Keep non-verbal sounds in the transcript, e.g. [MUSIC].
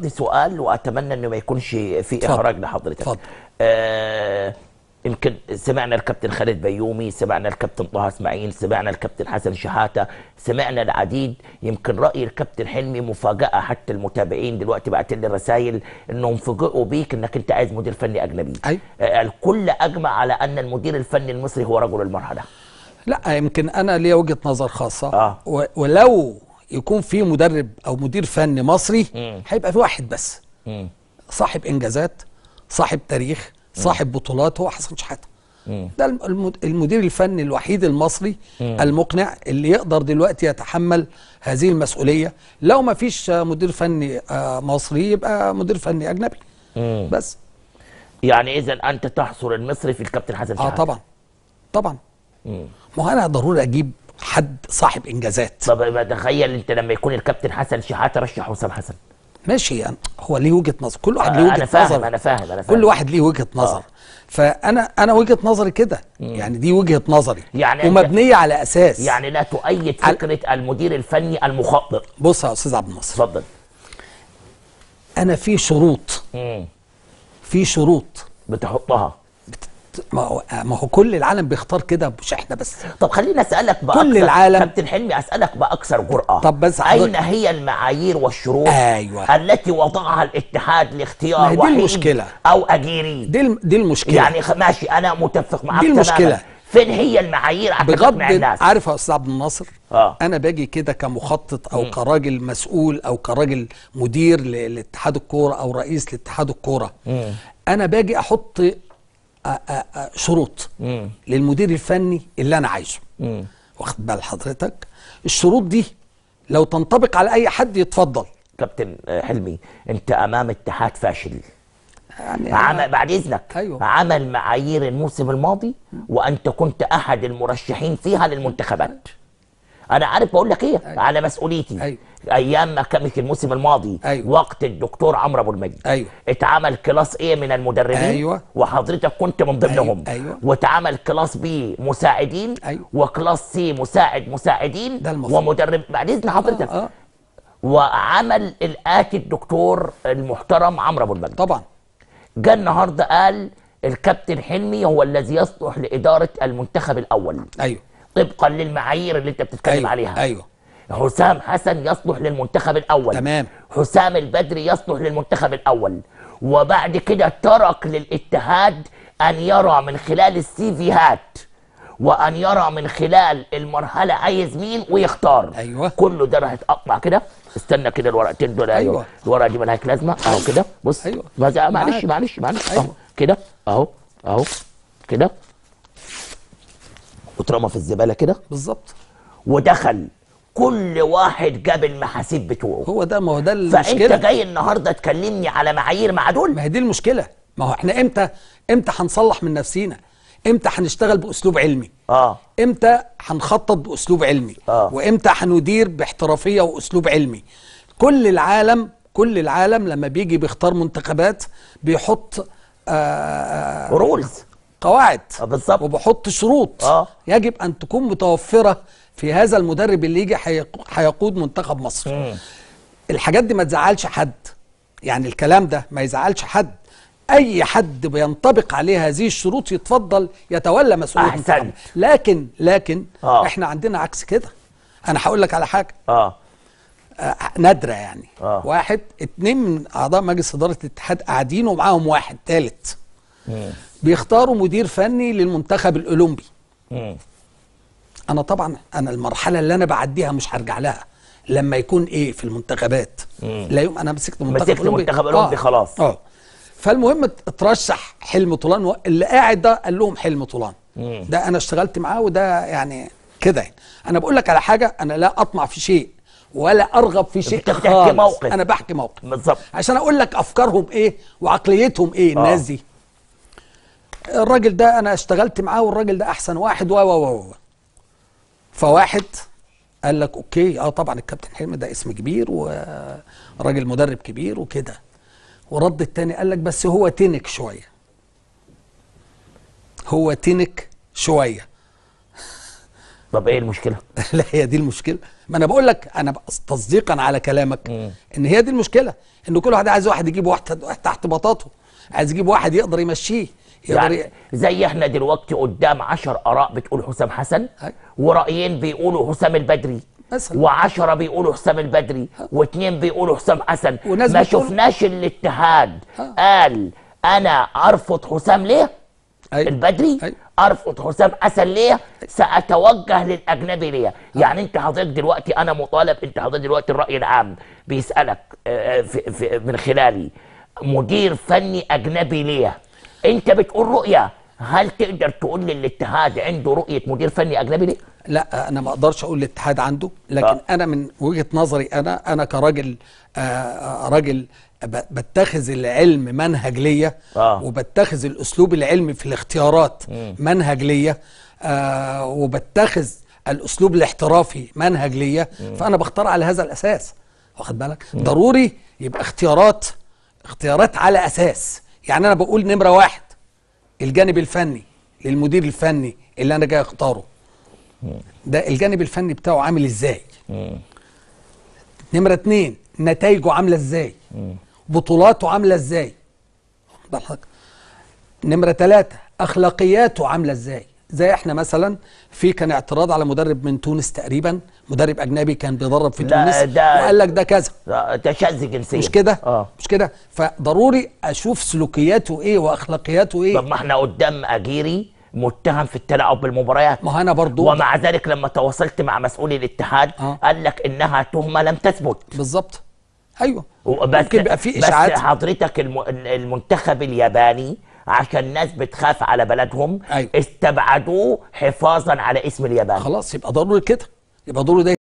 عندي سؤال واتمنى انه ما يكونش في احراج لحضرتك اتفضل آه يمكن سمعنا الكابتن خالد بيومي سمعنا الكابتن طه اسماعيل سمعنا الكابتن حسن شحاته سمعنا العديد يمكن راي الكابتن حلمي مفاجاه حتى المتابعين دلوقتي بعت لي رسائل انهم فوجئوا بيك انك انت عايز مدير فني اجنبي أي. آه الكل اجمع على ان المدير الفني المصري هو رجل المرحله لا يمكن انا لي وجهه نظر خاصه آه. ولو يكون في مدرب او مدير فني مصري هيبقى في واحد بس صاحب انجازات صاحب تاريخ صاحب بطولات هو حسن شحاته ده المدير الفني الوحيد المصري المقنع اللي يقدر دلوقتي يتحمل هذه المسؤوليه لو ما فيش مدير فني آه، مصري يبقى مدير فني اجنبي بس يعني اذا انت تحصر المصري في الكابتن حسن آه، شحاته اه طبعا طبعا ما انا ضروري اجيب حد صاحب انجازات طب تخيل انت لما يكون الكابتن حسن شحاته رشح حسام حسن ماشي يعني هو ليه وجهه نظر كل واحد آه، ليه وجهه أنا فاهم نظر انا فاهم انا فاهم كل واحد ليه وجهه آه. نظر آه. فانا انا وجهه نظري كده يعني دي وجهه نظري يعني ومبنيه على اساس يعني لا تؤيد فكره على... المدير الفني المخطط بص يا استاذ عبد الناصر اتفضل انا في شروط في شروط بتحطها ما هو ما هو كل العالم بيختار كده مش احنا بس طب خليني اسالك بقى كل العالم كابتن حلمي اسالك باكثر جرأه طب بس اين هي المعايير والشروط أيوة. التي وضعها الاتحاد لاختيار دي المشكلة. او اجيري دي دي المشكله يعني ماشي انا متفق معاك دي المشكله فين هي المعايير بغض الناس عارف يا استاذ عبد الناصر آه. انا باجي كده كمخطط او م. كراجل مسؤول او كراجل مدير لاتحاد الكوره او رئيس لاتحاد الكوره انا باجي احط شروط مم. للمدير الفني اللي انا عايزه مم. واخد بال حضرتك الشروط دي لو تنطبق على اي حد يتفضل كابتن حلمي انت امام اتحاد فاشل يعني عمل بعد اذنك أيوه. عمل معايير الموسم الماضي وانت كنت احد المرشحين فيها للمنتخبات انا عارف بقول لك ايه أيوة. على مسؤوليتي أيوة. ايام ما كانت الموسم الماضي أيوة. وقت الدكتور عمرو ابو المجد أيوة. اتعمل كلاس ايه من المدربين أيوة. وحضرتك كنت من ضمنهم أيوة. أيوة. واتعمل كلاس بي مساعدين أيوة. وكلاس سي مساعد مساعدين ده المصير. ومدرب بعد اذن حضرتك آه آه. وعمل الاتي الدكتور المحترم عمرو ابو المجد طبعا جه النهارده قال الكابتن حلمي هو الذي يصلح لاداره المنتخب الاول ايوه طبقا للمعايير اللي انت بتتكلم أيوة عليها ايوه حسام حسن يصلح للمنتخب الاول تمام حسام البدري يصلح للمنتخب الاول وبعد كده ترك للاتحاد ان يرى من خلال السي السيفيهات وان يرى من خلال المرحله عايز مين ويختار ايوه كله ده راح يتقطع كده استنى كده الورقتين دول ايوه, أيوه. الورقه دي مالهاش لازمه اهو كده بص ايوه معلش معلش معلش أيوه. اهو كده اهو اهو كده وترمى في الزباله كده بالظبط ودخل كل واحد جاب المحاسيب بتوعه هو ده ما هو ده المشكله فانت جاي النهارده تكلمني على معايير مع دول ما هي دي المشكله ما هو احنا امتى امتى هنصلح من نفسينا امتى هنشتغل باسلوب علمي اه امتى هنخطط باسلوب علمي آه. وامتى هندير باحترافيه واسلوب علمي كل العالم كل العالم لما بيجي بيختار منتخبات بيحط آه, آه،, آه، رولز قواعد آه، بالظبط وبحط شروط آه. يجب ان تكون متوفره في هذا المدرب اللي يجي هيقود منتخب مصر مم. الحاجات دي ما تزعلش حد يعني الكلام ده ما يزعلش حد اي حد بينطبق عليه هذه الشروط يتفضل يتولى مسؤوليه المنتخب لكن لكن آه. احنا عندنا عكس كده انا هقول لك على حاجه اه, آه نادره يعني آه. واحد اتنين من اعضاء مجلس اداره الاتحاد قاعدين ومعاهم واحد ثالث بيختاروا مدير فني للمنتخب الاولمبي انا طبعا انا المرحله اللي انا بعديها مش هرجع لها لما يكون ايه في المنتخبات لا يوم انا مسكت منتخب مسكت اولمبي منتخب الاولمبي آه. خلاص اه فالمهم اترشح حلم طولان و... اللي قاعد ده قال لهم حلم طولان ده انا اشتغلت معاه وده يعني كده يعني انا بقول لك على حاجه انا لا اطمع في شيء ولا ارغب في شيء خالص موقف. انا بحكي موقف بالظبط عشان اقول لك افكارهم ايه وعقليتهم ايه آه. الناس دي الراجل ده انا اشتغلت معاه والراجل ده احسن واحد و و و فواحد قال لك اوكي اه طبعا الكابتن حلمي ده اسم كبير وراجل مدرب كبير وكده ورد التاني قال لك بس هو تنك شويه هو تنك شويه [LAUGHS] طب ايه المشكله [LAUGHS] لا هي دي المشكله ما انا بقول لك انا تصديقا على كلامك ان هي دي المشكله ان كل واحد عايز واحد يجيب واحد تحت بطاطه عايز يجيب واحد يقدر يمشيه يعني زي احنا دلوقتي قدام 10 اراء بتقول حسام حسن ورايين بيقولوا حسام البدري مثلا و10 بيقولوا حسام البدري واثنين بيقولوا حسام حسن ما شفناش الاتحاد قال انا ارفض حسام ليه البدري أيوة. ارفض حسام حسن ليه ساتوجه للاجنبي ليه يعني انت حضرتك دلوقتي انا مطالب انت حضرتك دلوقتي الراي العام بيسالك آه، آه، من خلالي مدير فني اجنبي ليه انت بتقول رؤيه هل تقدر تقول لي الاتحاد عنده رؤيه مدير فني اجنبي ليه؟ لا انا ما اقدرش اقول الاتحاد عنده لكن أه. انا من وجهه نظري انا انا كراجل آه, آه، راجل بتخذ العلم منهج ليا آه. وبتخذ الاسلوب العلمي في الاختيارات م. منهج ليا آه وبتخذ الاسلوب الاحترافي منهج ليا فانا بختار على هذا الاساس واخد بالك م. ضروري يبقى اختيارات اختيارات على اساس يعني انا بقول نمره واحد الجانب الفني للمدير الفني اللي انا جاي اختاره ده الجانب الفني بتاعه عامل ازاي نمره اتنين نتائجه عامله ازاي بطولاته عامله ازاي نمره تلاته اخلاقياته عامله ازاي زي احنا مثلا في كان اعتراض على مدرب من تونس تقريبا مدرب اجنبي كان بيدرب في تونس ده وقال لك ده كذا ده شاذ جنسيا مش كده آه. مش كده فضروري اشوف سلوكياته ايه واخلاقياته ايه طب ما احنا قدام اجيري متهم في التلاعب بالمباريات ما انا برضو ومع ذلك لما تواصلت مع مسؤولي الاتحاد آه. قال لك انها تهمه لم تثبت بالظبط ايوه بس ممكن يبقى في اشاعات بس حضرتك الم... المنتخب الياباني عشان الناس بتخاف على بلدهم أيوة. استبعدوه حفاظا على اسم اليابان خلاص يبقى ضروري كده يبقى ضروري ده